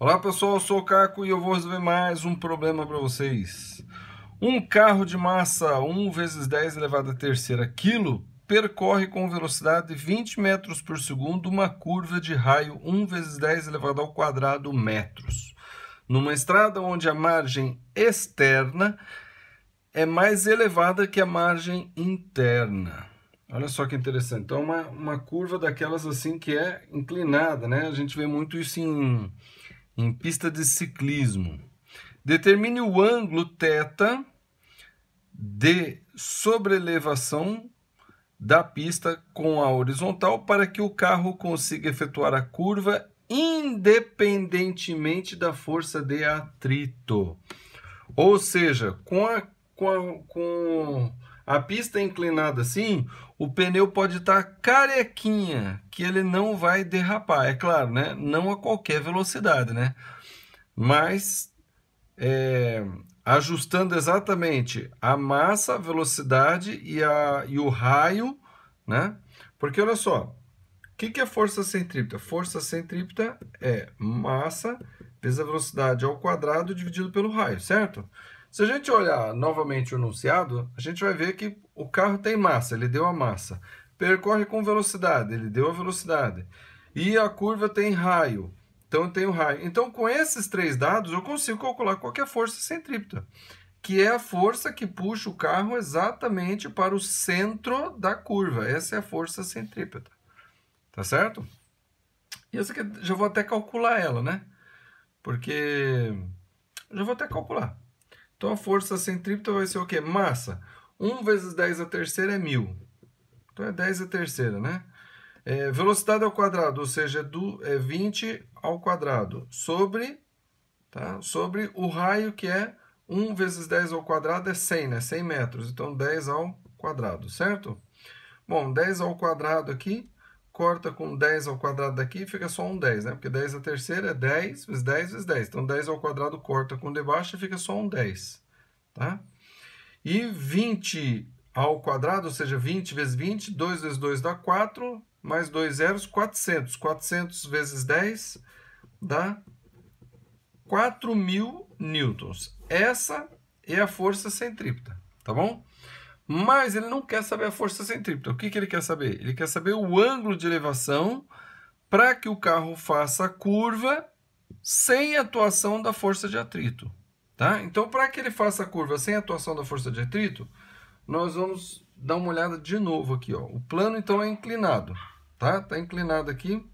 Olá pessoal, eu sou o Caco e eu vou resolver mais um problema para vocês. Um carro de massa 1 vezes 10 elevado a terceira quilo percorre com velocidade 20 metros por segundo uma curva de raio 1 vezes 10 elevado ao quadrado metros. Numa estrada onde a margem externa é mais elevada que a margem interna. Olha só que interessante. Então, uma, uma curva daquelas assim que é inclinada, né? A gente vê muito isso em em pista de ciclismo. Determine o ângulo θ de sobrelevação da pista com a horizontal para que o carro consiga efetuar a curva independentemente da força de atrito. Ou seja, com a, com a, com a pista é inclinada assim, o pneu pode estar tá carequinha, que ele não vai derrapar, é claro, né? Não a qualquer velocidade, né? Mas é, ajustando exatamente a massa, a velocidade e, a, e o raio, né? Porque olha só, o que, que é força centrípeta? Força centrípeta é massa vezes a velocidade ao quadrado dividido pelo raio, certo? Certo? Se a gente olhar novamente o enunciado, a gente vai ver que o carro tem massa, ele deu a massa. Percorre com velocidade, ele deu a velocidade. E a curva tem raio, então tem o raio. Então com esses três dados eu consigo calcular qual é a força centrípeta, que é a força que puxa o carro exatamente para o centro da curva. Essa é a força centrípeta. Tá certo? E essa aqui já vou até calcular ela, né? Porque já vou até calcular. Então a força centrípeta vai ser o quê? Massa. 1 vezes 10 a terceira é 1000. Então é 10 a terceira, né? É, velocidade ao quadrado, ou seja, do, é 20 é ao quadrado, sobre, tá? sobre o raio que é 1 vezes 10 ao quadrado é 100, né? 100 metros. Então 10 ao quadrado, certo? Bom, 10 ao quadrado aqui corta com 10 ao quadrado daqui, fica só um 10, né? Porque 10 a terceira é 10 é vezes 10 vezes 10. Então, 10 ao quadrado corta com de baixo e fica só um 10, tá? E 20 ao quadrado, ou seja, 20 vezes 20, 2 vezes 2 dá 4, mais 2 zeros, 400. 400 vezes 10 dá 4.000 newtons. Essa é a força centrípeta, tá bom? Mas ele não quer saber a força centrípeta. O que, que ele quer saber? Ele quer saber o ângulo de elevação para que o carro faça a curva sem atuação da força de atrito. Tá? Então, para que ele faça a curva sem atuação da força de atrito, nós vamos dar uma olhada de novo aqui. Ó. O plano, então, é inclinado. Está tá inclinado aqui.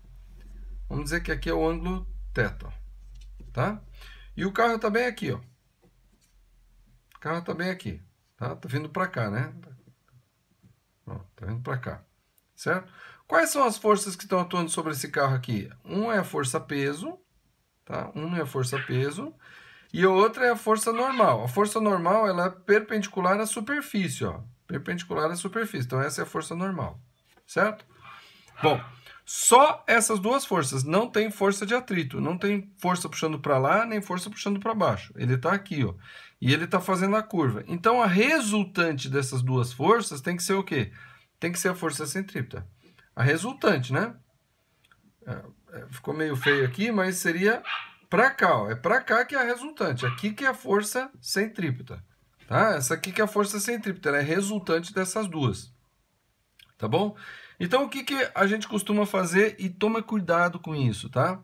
Vamos dizer que aqui é o ângulo θ. Tá? E o carro está bem aqui. Ó. O carro está bem aqui. Tá, tá vindo para cá, né? Ó, tá vindo para cá, certo? Quais são as forças que estão atuando sobre esse carro aqui? Um é a força peso, tá? Um é a força peso e a outra é a força normal. A força normal ela é perpendicular à superfície, ó. Perpendicular à superfície. Então essa é a força normal, certo? Bom, só essas duas forças, não tem força de atrito, não tem força puxando para lá, nem força puxando para baixo. Ele está aqui, ó e ele está fazendo a curva. Então a resultante dessas duas forças tem que ser o quê? Tem que ser a força centrípeta. A resultante, né? É, é, ficou meio feio aqui, mas seria para cá, ó. é para cá que é a resultante, aqui que é a força centrípeta. Tá? Essa aqui que é a força centrípeta, ela é resultante dessas duas. Tá bom? Então o que, que a gente costuma fazer e toma cuidado com isso, tá?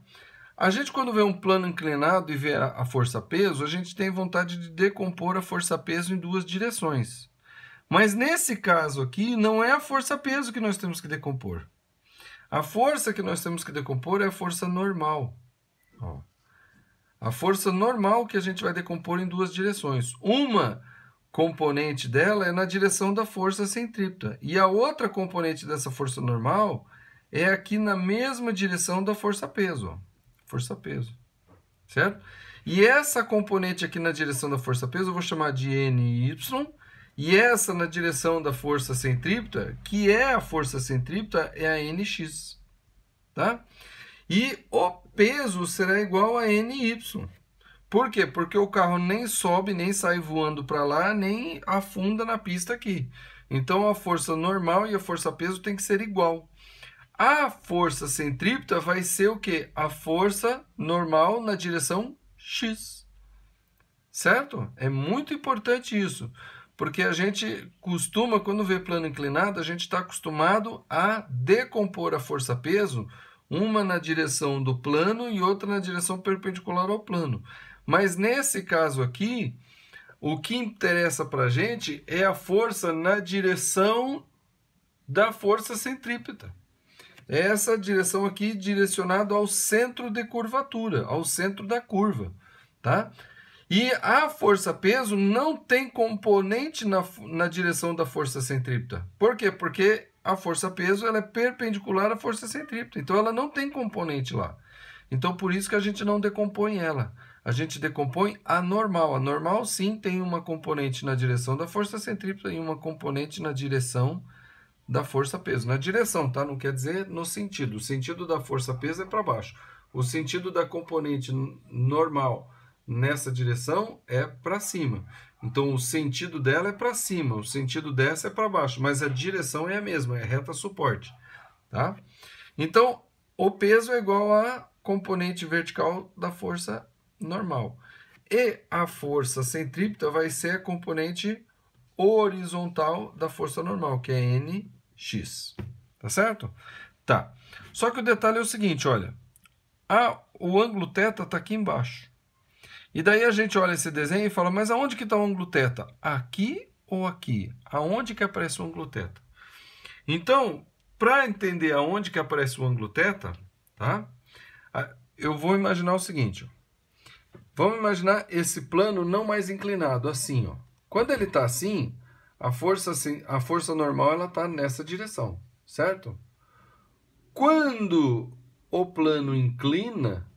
A gente, quando vê um plano inclinado e vê a força-peso, a gente tem vontade de decompor a força-peso em duas direções. Mas nesse caso aqui, não é a força-peso que nós temos que decompor. A força que nós temos que decompor é a força normal. Ó. A força normal que a gente vai decompor em duas direções. Uma componente dela é na direção da força centrípeta. E a outra componente dessa força normal é aqui na mesma direção da força-peso força-peso, certo? E essa componente aqui na direção da força-peso eu vou chamar de NY, e essa na direção da força centrípeta, que é a força centrípeta, é a NX, tá? E o peso será igual a NY. Por quê? Porque o carro nem sobe, nem sai voando para lá, nem afunda na pista aqui. Então a força normal e a força peso tem que ser igual. A força centrípeta vai ser o que? A força normal na direção x. Certo? É muito importante isso, porque a gente costuma, quando vê plano inclinado, a gente está acostumado a decompor a força-peso, uma na direção do plano e outra na direção perpendicular ao plano. Mas nesse caso aqui, o que interessa para a gente é a força na direção da força centrípeta é essa direção aqui direcionada ao centro de curvatura, ao centro da curva, tá? E a força-peso não tem componente na, na direção da força centrípeta. Por quê? Porque a força-peso é perpendicular à força centrípeta, então ela não tem componente lá. Então, por isso que a gente não decompõe ela. A gente decompõe a normal. A normal, sim, tem uma componente na direção da força centrípeta e uma componente na direção da força-peso, na direção, tá? Não quer dizer no sentido. O sentido da força-peso é para baixo. O sentido da componente normal nessa direção é para cima. Então o sentido dela é para cima, o sentido dessa é para baixo, mas a direção é a mesma, é reta suporte, tá? Então o peso é igual à componente vertical da força normal. E a força centrípeta vai ser a componente horizontal da força normal, que é Nx. Tá certo? Tá. Só que o detalhe é o seguinte, olha. A, o ângulo teta está aqui embaixo. E daí a gente olha esse desenho e fala, mas aonde que está o ângulo teta? Aqui ou aqui? Aonde que aparece o ângulo teta? Então, para entender aonde que aparece o ângulo teta, tá? eu vou imaginar o seguinte. Ó. Vamos imaginar esse plano não mais inclinado, assim, ó. Quando ele está assim, a força, assim, a força normal ela está nessa direção, certo? Quando o plano inclina,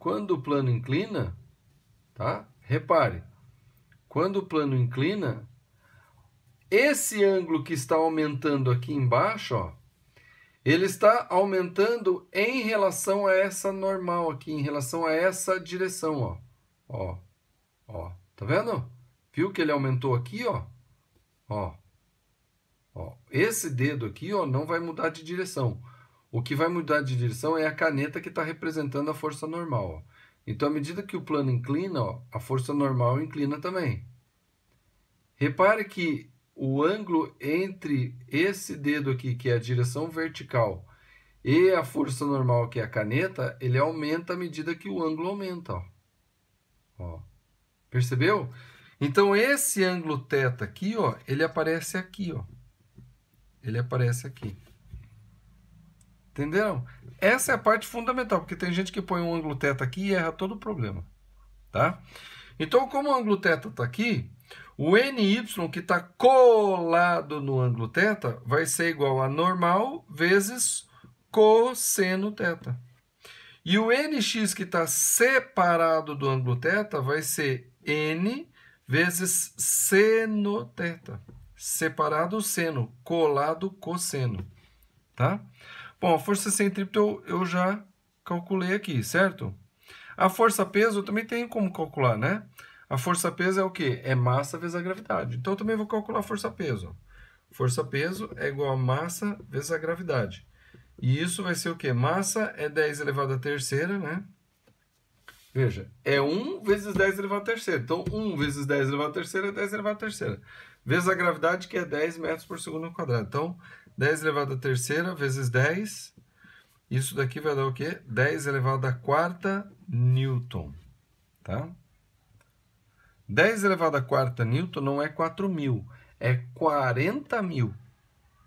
quando o plano inclina, tá? Repare, quando o plano inclina, esse ângulo que está aumentando aqui embaixo, ó, ele está aumentando em relação a essa normal aqui, em relação a essa direção, ó. Ó, ó. Tá vendo? Viu que ele aumentou aqui, ó? Ó. ó. Esse dedo aqui, ó, não vai mudar de direção. O que vai mudar de direção é a caneta que está representando a força normal. Ó. Então, à medida que o plano inclina, ó, a força normal inclina também. Repare que o ângulo entre esse dedo aqui, que é a direção vertical, e a força normal, que é a caneta, ele aumenta à medida que o ângulo aumenta. Ó. ó. Percebeu? Então esse ângulo θ aqui, ó, ele aparece aqui, ó. Ele aparece aqui. Entenderam? Essa é a parte fundamental, porque tem gente que põe um ângulo θ aqui e erra todo o problema, tá? Então, como o ângulo θ está aqui, o NY que está colado no ângulo θ vai ser igual a normal vezes cosseno θ. E o NX que está separado do ângulo θ vai ser N vezes seno teta. Separado o seno, colado cosseno. Tá? Bom, a força centrípeta eu, eu já calculei aqui, certo? A força peso eu também tenho como calcular, né? A força peso é o quê? É massa vezes a gravidade. Então eu também vou calcular a força peso. Força peso é igual a massa vezes a gravidade. E isso vai ser o quê? Massa é 10 elevado à terceira, né? Veja, é 1 vezes 10 elevado a terceira. Então, 1 vezes 10 elevado a terceira é 10 elevado a terceira. Vezes a gravidade, que é 10 metros por segundo ao quadrado. Então, 10 elevado a terceira vezes 10. Isso daqui vai dar o quê? 10 elevado a quarta newton. Tá? 10 elevado a quarta newton não é 4 mil, é 40 mil.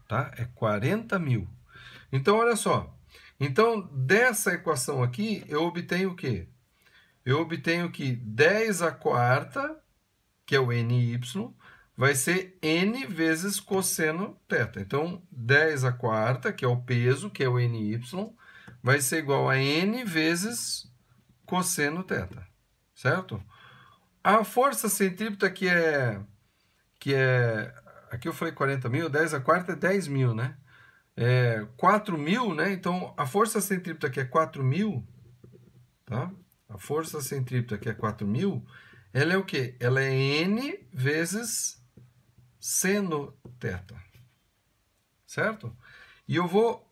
Tá? É 40 mil. Então, olha só. Então, dessa equação aqui, eu obtenho o quê? eu obtenho que 10 a quarta, que é o NY, vai ser N vezes cosseno θ. Então, 10 a quarta, que é o peso, que é o NY, vai ser igual a N vezes cosseno θ, certo? A força centrípeta que é... Que é aqui eu falei 40 mil, 10 a quarta é 10 mil, né? É 4 mil, né? Então, a força centrípeta que é 4 mil, tá? A força centrípeta, que é 4.000, ela é o quê? Ela é N vezes seno θ. Certo? E eu vou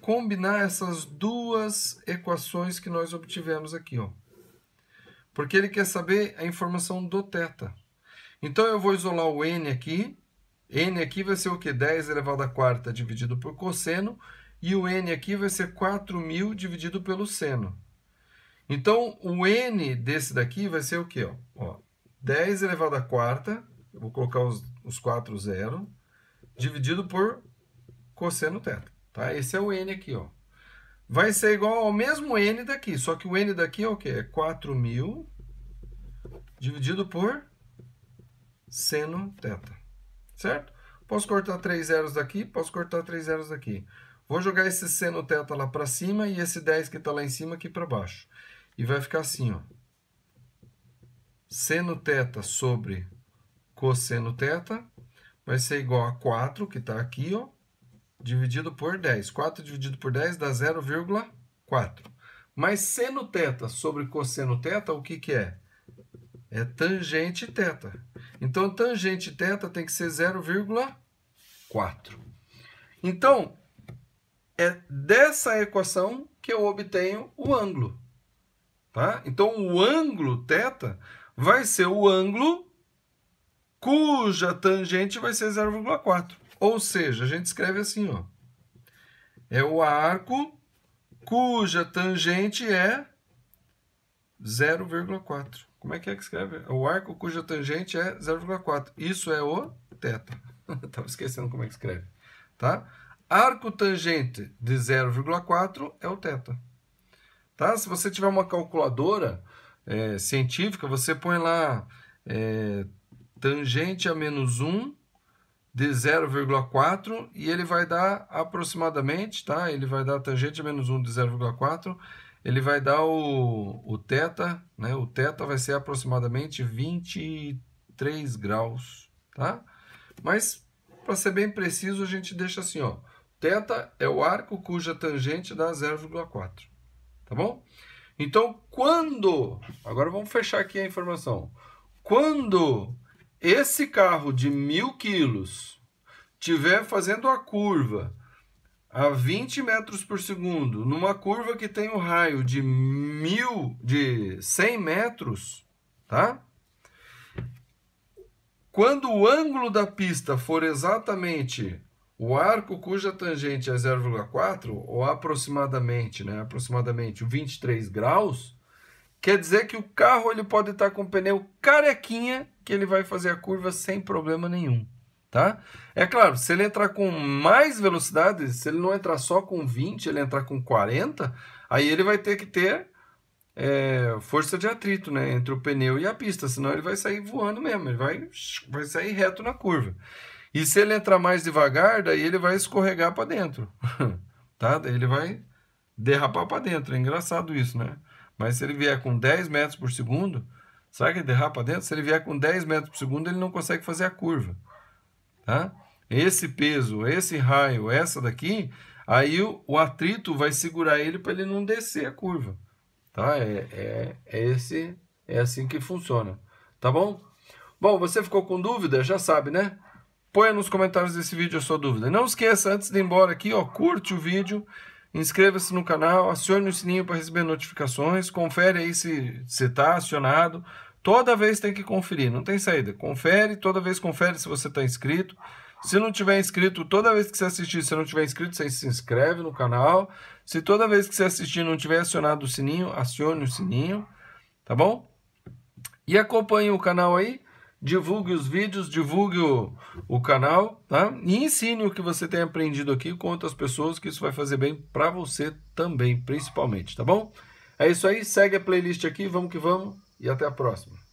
combinar essas duas equações que nós obtivemos aqui. Ó. Porque ele quer saber a informação do θ. Então eu vou isolar o n aqui. n aqui vai ser o que? 10 elevado a quarta dividido por cosseno. E o n aqui vai ser 4.000 dividido pelo seno. Então, o n desse daqui vai ser o quê? Ó? Ó, 10 elevado à quarta, eu vou colocar os, os 4 zero, dividido por cosseno teta, Tá? Esse é o n aqui. Ó. Vai ser igual ao mesmo n daqui, só que o n daqui é o quê? É 4.000 dividido por seno teta, Certo? Posso cortar três zeros daqui, posso cortar três zeros daqui. Vou jogar esse seno teta lá para cima e esse 10 que está lá em cima aqui para baixo. E vai ficar assim, ó. Seno teta sobre cosseno teta vai ser igual a 4, que está aqui, ó, dividido por 10. 4 dividido por 10 dá 0,4. Mas seno teta sobre cosseno teta, o que, que é? É tangente teta. Então, tangente teta tem que ser 0,4. Então, é dessa equação que eu obtenho o ângulo. Tá? Então o ângulo θ vai ser o ângulo cuja tangente vai ser 0,4. Ou seja, a gente escreve assim, ó. É o arco cuja tangente é 0,4. Como é que é que escreve? É o arco cuja tangente é 0,4. Isso é o θ. Estava esquecendo como é que escreve. Tá? Arco tangente de 0,4 é o θ. Tá? Se você tiver uma calculadora é, científica, você põe lá é, tangente a menos 1 de 0,4 e ele vai dar aproximadamente, tá? Ele vai dar tangente a menos 1 de 0,4, ele vai dar o, o teta, né? O teta vai ser aproximadamente 23 graus, tá? Mas para ser bem preciso, a gente deixa assim, ó. Teta é o arco cuja tangente dá 0,4 tá bom? Então, quando, agora vamos fechar aqui a informação, quando esse carro de mil quilos tiver fazendo a curva a 20 metros por segundo, numa curva que tem um raio de mil, de 100 metros, tá? Quando o ângulo da pista for exatamente o arco cuja tangente é 0,4, ou aproximadamente, né, aproximadamente 23 graus, quer dizer que o carro ele pode estar com o pneu carequinha, que ele vai fazer a curva sem problema nenhum. Tá? É claro, se ele entrar com mais velocidade, se ele não entrar só com 20, ele entrar com 40, aí ele vai ter que ter é, força de atrito né, entre o pneu e a pista, senão ele vai sair voando mesmo, ele vai, vai sair reto na curva. E se ele entrar mais devagar, daí ele vai escorregar para dentro, tá? Daí ele vai derrapar para dentro. É engraçado isso, né? Mas se ele vier com 10 metros por segundo, sabe que ele derrapa dentro? Se ele vier com 10 metros por segundo, ele não consegue fazer a curva, tá? Esse peso, esse raio, essa daqui, aí o, o atrito vai segurar ele para ele não descer a curva, tá? É, é, é, esse, é assim que funciona, tá bom? Bom, você ficou com dúvida? Já sabe, né? Põe nos comentários desse vídeo a sua dúvida. Não esqueça, antes de ir embora aqui, ó, curte o vídeo, inscreva-se no canal, acione o sininho para receber notificações, confere aí se está acionado. Toda vez tem que conferir, não tem saída. Confere, toda vez confere se você está inscrito. Se não tiver inscrito, toda vez que você assistir, se não tiver inscrito, você se inscreve no canal. Se toda vez que você assistir não tiver acionado o sininho, acione o sininho, tá bom? E acompanhe o canal aí divulgue os vídeos, divulgue o, o canal, tá? E ensine o que você tem aprendido aqui com outras pessoas, que isso vai fazer bem para você também, principalmente, tá bom? É isso aí, segue a playlist aqui, vamos que vamos e até a próxima.